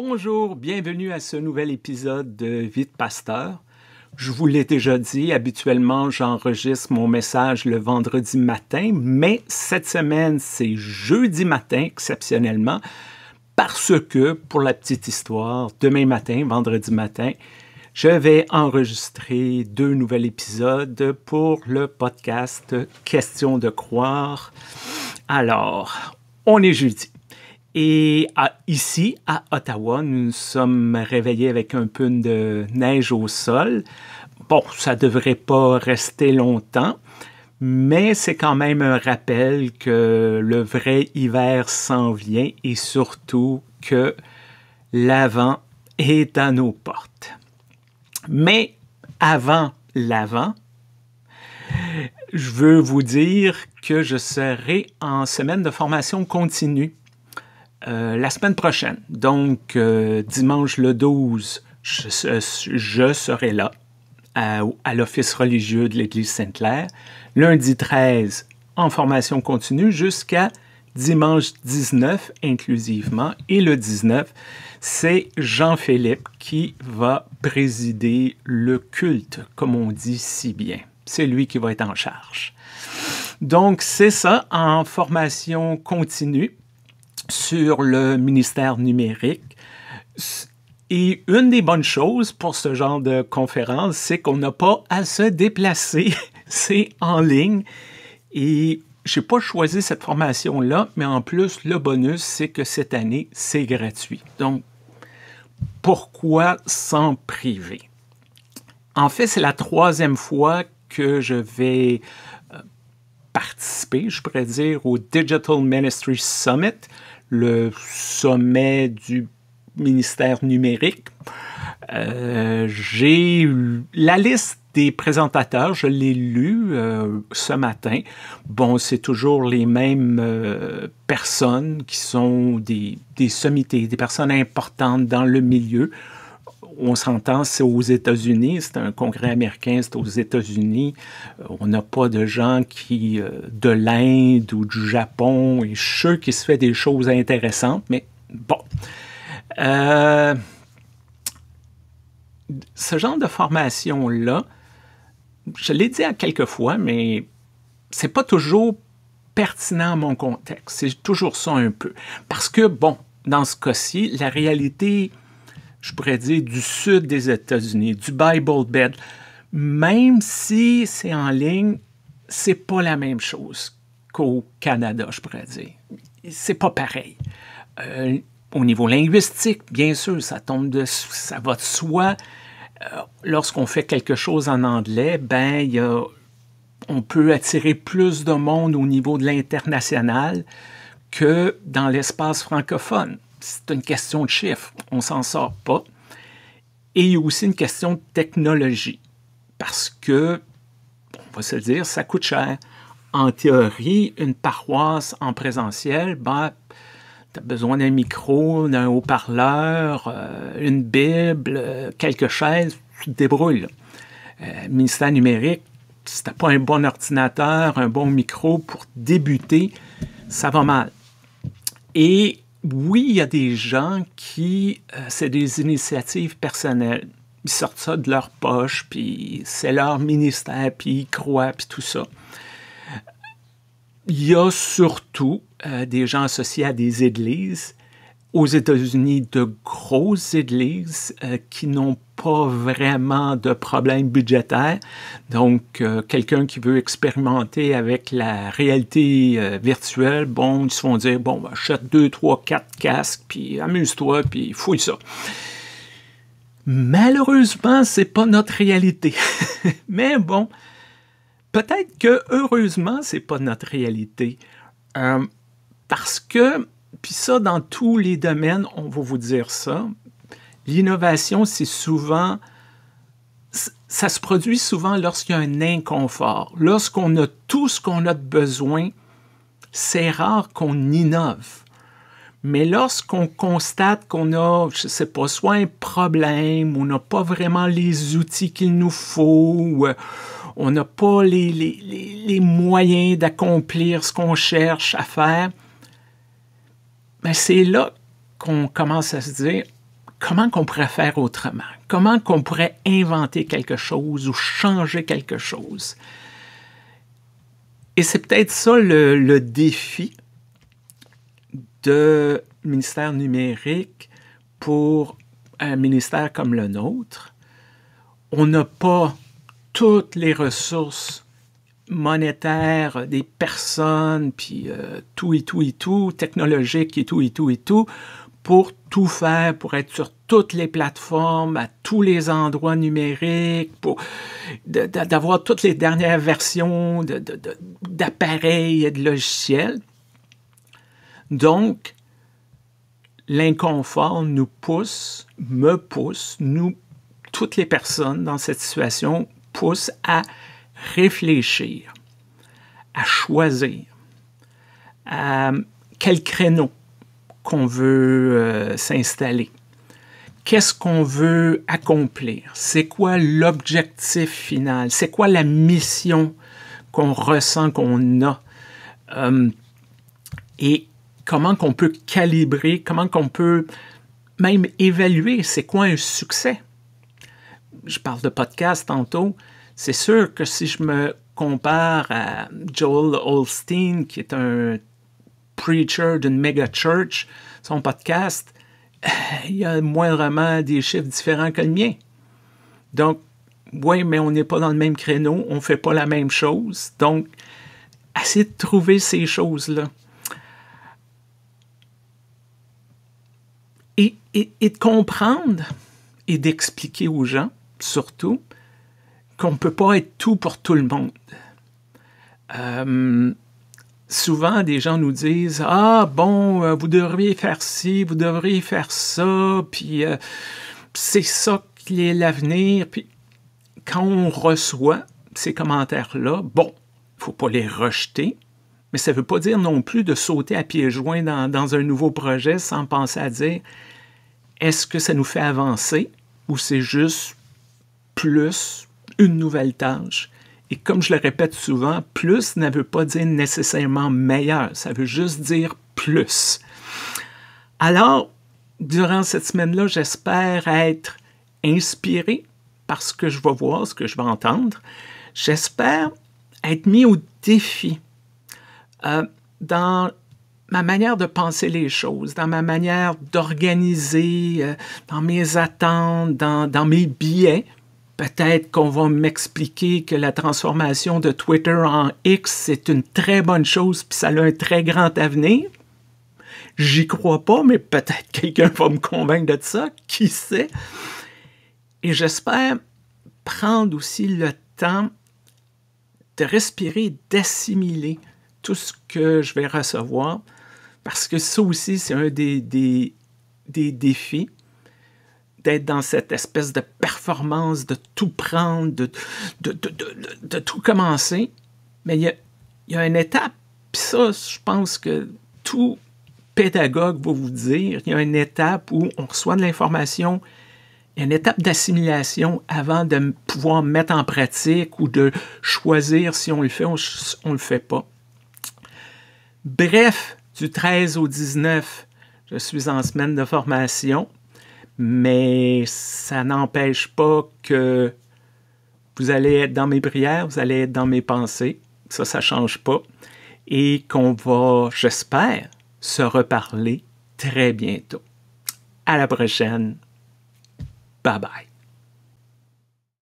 Bonjour, bienvenue à ce nouvel épisode de Vite Pasteur. Je vous l'ai déjà dit, habituellement j'enregistre mon message le vendredi matin, mais cette semaine c'est jeudi matin exceptionnellement parce que, pour la petite histoire, demain matin, vendredi matin, je vais enregistrer deux nouveaux épisodes pour le podcast Question de croire. Alors, on est jeudi. Et ici, à Ottawa, nous nous sommes réveillés avec un peu de neige au sol. Bon, ça ne devrait pas rester longtemps, mais c'est quand même un rappel que le vrai hiver s'en vient et surtout que l'avant est à nos portes. Mais avant l'avant, je veux vous dire que je serai en semaine de formation continue euh, la semaine prochaine, donc euh, dimanche le 12, euh, je, serai là à, à l'Office religieux de l'Église Sainte-Claire. Lundi 13, en formation continue jusqu'à dimanche 19 inclusivement. Et le 19, c'est Jean-Philippe qui va présider le culte, comme on dit si bien. C'est lui qui va être en charge. Donc, c'est ça en formation continue sur le ministère numérique. Et une des bonnes choses pour ce genre de conférence, c'est qu'on n'a pas à se déplacer, c'est en ligne. Et n'ai pas choisi cette formation-là, mais en plus, le bonus, c'est que cette année, c'est gratuit. Donc, pourquoi s'en priver? En fait, c'est la troisième fois que je vais euh, participer, je pourrais dire, au Digital Ministry Summit le sommet du ministère numérique. Euh, j'ai la liste des présentateurs, je l'ai lue euh, ce matin. Bon, c'est toujours les mêmes euh, personnes qui sont des, des sommités, des personnes importantes dans le milieu on s'entend, c'est aux États-Unis, c'est un congrès américain, c'est aux États-Unis. Euh, on n'a pas de gens qui, euh, de l'Inde ou du Japon, et je qui se fait des choses intéressantes, mais bon. Euh, ce genre de formation-là, je l'ai dit à quelques fois, mais c'est pas toujours pertinent à mon contexte. C'est toujours ça un peu. Parce que, bon, dans ce cas-ci, la réalité je pourrais dire, du sud des États-Unis, du Bible bed Même si c'est en ligne, c'est pas la même chose qu'au Canada, je pourrais dire. C'est pas pareil. Euh, au niveau linguistique, bien sûr, ça tombe de, ça va de soi. Euh, lorsqu'on fait quelque chose en anglais, ben, on peut attirer plus de monde au niveau de l'international que dans l'espace francophone c'est une question de chiffres. On s'en sort pas. Et il y a aussi une question de technologie. Parce que, on va se dire, ça coûte cher. En théorie, une paroisse en présentiel, ben, tu as besoin d'un micro, d'un haut-parleur, euh, une Bible, euh, quelque quelques chaises, tu te débrouilles. Euh, ministère numérique, si tu pas un bon ordinateur, un bon micro pour débuter, ça va mal. Et oui, il y a des gens qui, euh, c'est des initiatives personnelles. Ils sortent ça de leur poche, puis c'est leur ministère, puis ils croient, puis tout ça. Il y a surtout euh, des gens associés à des églises. Aux États-Unis, de grosses églises euh, qui n'ont pas vraiment de problème budgétaire. Donc, euh, quelqu'un qui veut expérimenter avec la réalité euh, virtuelle, bon, ils se font dire, bon, ben, achète deux, trois, quatre casques, puis amuse-toi, puis fouille ça. Malheureusement, c'est pas notre réalité. Mais bon, peut-être que heureusement, c'est pas notre réalité. Euh, parce que, puis ça, dans tous les domaines, on va vous dire ça, L'innovation, c'est souvent ça se produit souvent lorsqu'il y a un inconfort. Lorsqu'on a tout ce qu'on a de besoin, c'est rare qu'on innove. Mais lorsqu'on constate qu'on a, je sais pas, soit un problème, on n'a pas vraiment les outils qu'il nous faut, euh, on n'a pas les, moyens d'accomplir ce qu'on cherche à faire, Mais ben, c'est là qu'on commence à se dire, comment qu'on pourrait faire autrement, comment qu'on pourrait inventer quelque chose ou changer quelque chose. Et c'est peut-être ça le, défi de ministère numérique pour un ministère comme le nôtre. On n'a pas toutes les ressources monétaires des personnes, puis euh, tout et tout et tout, technologiques et tout et tout et tout, pour tout faire, pour être sur toutes les plateformes, à tous les endroits numériques, pour d'avoir toutes les dernières versions d'appareils et de logiciels. Donc, l'inconfort nous pousse, me pousse, nous, toutes les personnes dans cette situation pousse à réfléchir, à choisir, à quel créneau qu'on veut euh, s'installer? Qu'est-ce qu'on veut accomplir? C'est quoi l'objectif final? C'est quoi la mission qu'on ressent qu'on a? Hum, et comment qu'on peut calibrer, comment qu'on peut même évaluer c'est quoi un succès? Je parle de podcast tantôt. C'est sûr que si je me compare à Joel Olstein, qui est un preacher d'une méga church, son podcast, euh, il y a moindrement des chiffres différents que le mien. Donc, oui, mais on n'est pas dans le même créneau, on ne fait pas la même chose. Donc, essayez de trouver ces choses-là. Et, de comprendre et d'expliquer aux gens, surtout, qu'on ne peut pas être tout pour tout le monde. Euh, souvent, des gens nous disent Ah, bon, euh, vous devriez faire ci, vous devriez faire ça, puis euh, c'est ça qui est l'avenir. Puis quand on reçoit ces commentaires-là, bon, il faut pas les rejeter, mais ça ne veut pas dire non plus de sauter à pieds joints dans un nouveau projet sans penser à dire est-ce que ça nous fait avancer ou c'est juste plus une nouvelle tâche et comme je le répète souvent, plus ne veut pas dire nécessairement meilleur, ça veut juste dire plus. Alors, durant cette semaine-là, j'espère être inspiré par ce que je vais voir, ce que je vais entendre. J'espère être mis au défi euh, dans ma manière de penser les choses, dans ma manière d'organiser, euh, dans mes attentes, dans, dans mes biais, Peut-être qu'on va m'expliquer que la transformation de Twitter en X, c'est une très bonne chose, puis ça a un très grand avenir. J'y crois pas, mais peut-être quelqu'un va me convaincre de ça, qui sait. Et j'espère prendre aussi le temps de respirer, d'assimiler tout ce que je vais recevoir, parce que ça aussi, c'est un des, des défis d'être dans cette espèce de performance, de tout prendre, de, de, tout commencer. Mais il y a, une étape, puis ça, je pense que tout pédagogue va vous dire, il y a une étape où on reçoit de l'information, il y a une étape d'assimilation avant de pouvoir mettre en pratique ou de choisir si on le fait ou on le fait pas. Bref, du 13 au 19, je suis en semaine de formation mais ça n'empêche pas que vous allez être dans mes prières, vous allez être dans mes pensées, ça, ça ne change pas, et qu'on va, j'espère, se reparler très bientôt. À la prochaine. Bye bye.